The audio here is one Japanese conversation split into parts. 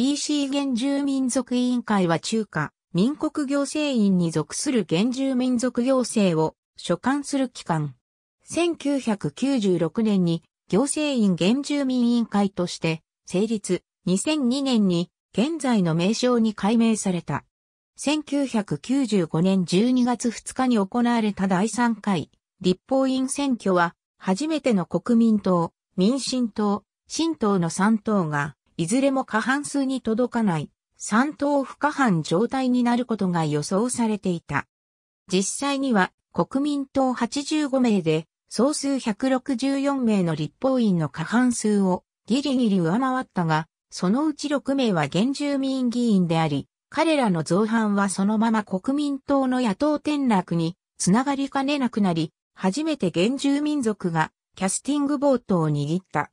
PC 原住民族委員会は中華民国行政院に属する原住民族行政を所管する機関。1996年に行政院原住民委員会として成立、2002年に現在の名称に改名された。1995年12月2日に行われた第3回立法院選挙は初めての国民党、民進党、新党の3党がいずれも過半数に届かない、三等不可半状態になることが予想されていた。実際には国民党85名で、総数164名の立法院の過半数をギリギリ上回ったが、そのうち6名は現住民議員であり、彼らの造反はそのまま国民党の野党転落につながりかねなくなり、初めて現住民族がキャスティングボートを握った。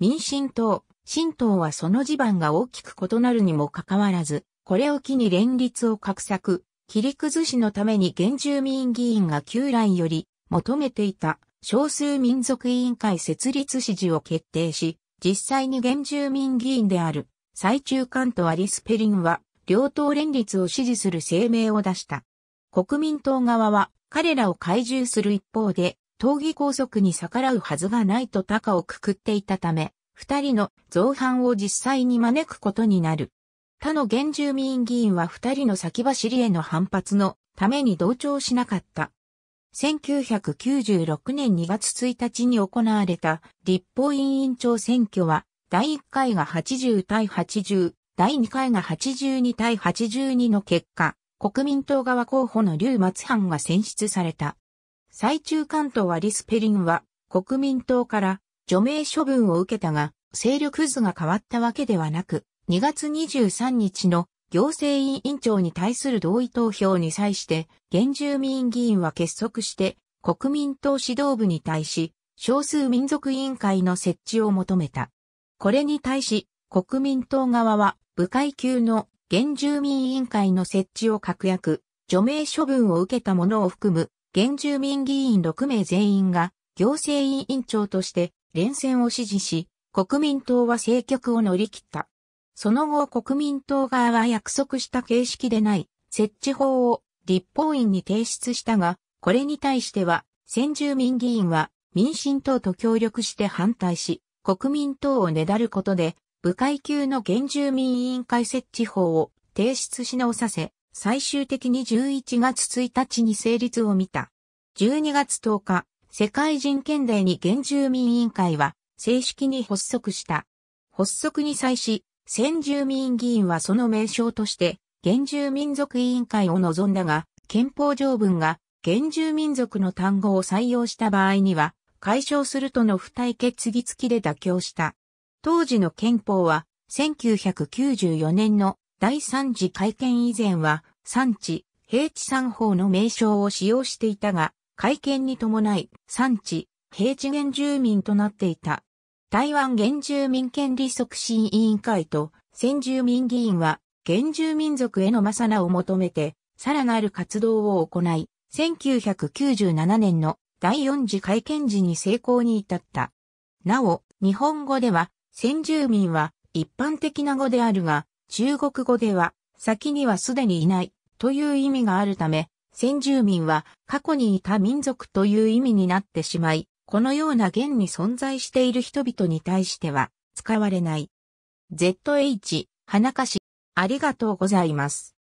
民進党、神道はその地盤が大きく異なるにもかかわらず、これを機に連立を画策、切り崩しのために原住民議員が旧来より求めていた少数民族委員会設立指示を決定し、実際に原住民議員である最中間とアリス・ペリンは両党連立を支持する声明を出した。国民党側は彼らを懐柔する一方で、党議拘束に逆らうはずがないと高をくくっていたため、二人の造反を実際に招くことになる。他の原住民議員は二人の先走りへの反発のために同調しなかった。1996年2月1日に行われた立法委員長選挙は、第1回が80対80、第2回が82対82の結果、国民党側候補の劉松藩が選出された。最中関東はリスペリンは、国民党から除名処分を受けたが、勢力図が変わったわけではなく、2月23日の行政委員長に対する同意投票に際して、現住民議員は結束して国民党指導部に対し、少数民族委員会の設置を求めた。これに対し、国民党側は部会級の現住民委員会の設置を確約、除名処分を受けた者を含む現住民議員6名全員が行政委員長として連戦を支持し、国民党は政局を乗り切った。その後国民党側は約束した形式でない設置法を立法院に提出したが、これに対しては先住民議員は民進党と協力して反対し、国民党をねだることで、部会級の原住民委員会設置法を提出し直させ、最終的に11月1日に成立を見た。12月10日、世界人権デーに原住民委員会は正式に発足した。発足に際し、先住民議員はその名称として、原住民族委員会を望んだが、憲法条文が原住民族の単語を採用した場合には、解消するとの付帯決議付きで妥協した。当時の憲法は、1994年の第3次改憲以前は、産地、平地産法の名称を使用していたが、改憲に伴い産地、平地原住民となっていた。台湾原住民権利促進委員会と先住民議員は原住民族へのマサナを求めてさらなる活動を行い、1997年の第4次改憲時に成功に至った。なお、日本語では先住民は一般的な語であるが、中国語では先にはすでにいないという意味があるため、先住民は過去にいた民族という意味になってしまい、このような現に存在している人々に対しては使われない。ZH、花菓子、ありがとうございます。